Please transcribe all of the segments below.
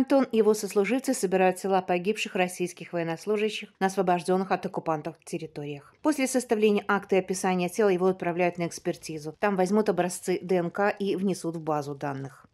Антон и его сослуживцы собирают тела погибших российских военнослужащих на освобожденных от оккупантов территориях. После составления акта и описания тела его отправляют на экспертизу. Там возьмут образцы ДНК и внесут в базу данных.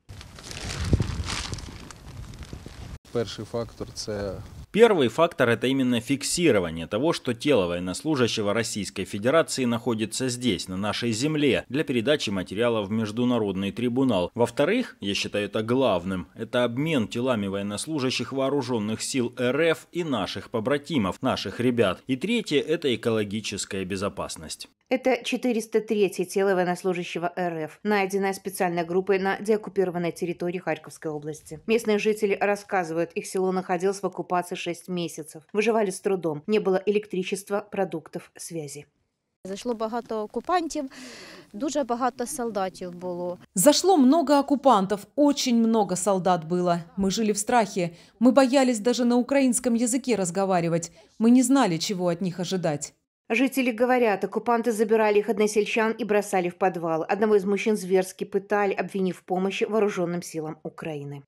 Перший фактор это Первый фактор – это именно фиксирование того, что тело военнослужащего Российской Федерации находится здесь, на нашей земле, для передачи материала в Международный трибунал. Во-вторых, я считаю это главным, это обмен телами военнослужащих вооруженных сил РФ и наших побратимов, наших ребят. И третье – это экологическая безопасность. Это 403-е тело военнослужащего РФ, найденное специальной группой на деоккупированной территории Харьковской области. Местные жители рассказывают, их село находилось в оккупации 6 месяцев. Выживали с трудом, не было электричества, продуктов, связи. Зашло много оккупантов, дуже много солдатів было. Зашло много оккупантов, очень много солдат было. Мы жили в страхе. Мы боялись даже на украинском языке разговаривать. Мы не знали, чего от них ожидать. Жители говорят, оккупанты забирали их односельчан и бросали в подвал. Одного из мужчин зверски пытали, обвинив в помощи вооруженным силам Украины.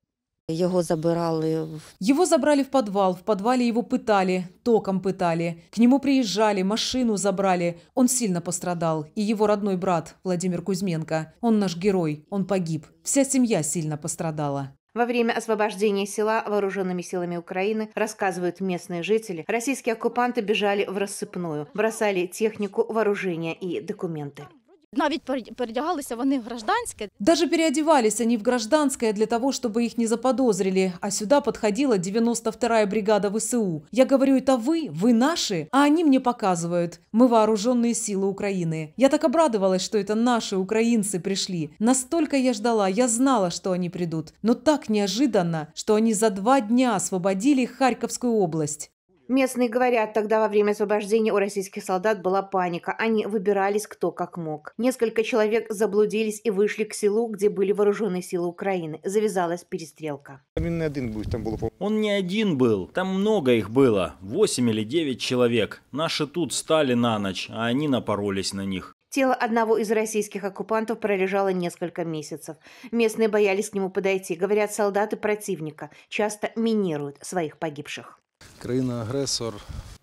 Его забирали. Его забрали в подвал, в подвале его пытали, током пытали. К нему приезжали, машину забрали. Он сильно пострадал. И его родной брат, Владимир Кузьменко. Он наш герой, он погиб. Вся семья сильно пострадала. Во время освобождения села вооруженными силами Украины, рассказывают местные жители, российские оккупанты бежали в рассыпную, бросали технику, вооружение и документы. Навіть передягалися вони в гражданское. Даже переодевались они в гражданское для того, чтобы их не заподозрили. А сюда подходила 92-я бригада ВСУ. Я говорю, это вы, вы наши? А они мне показывают. Мы вооруженные силы Украины. Я так обрадовалась, что это наши украинцы пришли. Настолько я ждала, я знала, что они придут. Но так неожиданно, что они за два дня освободили Харьковскую область. Местные говорят, тогда во время освобождения у российских солдат была паника. Они выбирались кто как мог. Несколько человек заблудились и вышли к селу, где были вооруженные силы Украины. Завязалась перестрелка. Он не один был. Там много их было. Восемь или девять человек. Наши тут стали на ночь, а они напоролись на них. Тело одного из российских оккупантов пролежало несколько месяцев. Местные боялись к нему подойти. Говорят, солдаты противника часто минируют своих погибших. Краина-агрессор.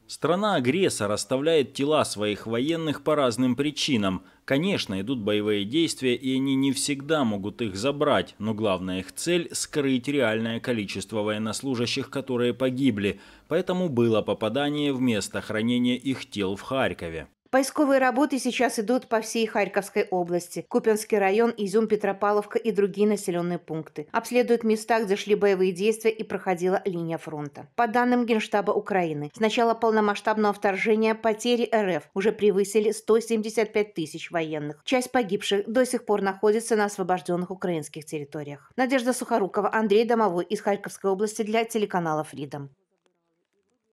Страна-агрессор оставляет тела своих военных по разным причинам. Конечно, идут боевые действия, и они не всегда могут их забрать, но главная их цель – скрыть реальное количество военнослужащих, которые погибли. Поэтому было попадание в место хранения их тел в Харькове. Поисковые работы сейчас идут по всей Харьковской области. Купинский район, Изюм, Петропавловка и другие населенные пункты. Обследуют места, где шли боевые действия и проходила линия фронта. По данным Генштаба Украины, с начала полномасштабного вторжения потери РФ уже превысили 175 тысяч военных. Часть погибших до сих пор находится на освобожденных украинских территориях. Надежда Сухорукова, Андрей Домовой из Харьковской области для телеканала Freedom.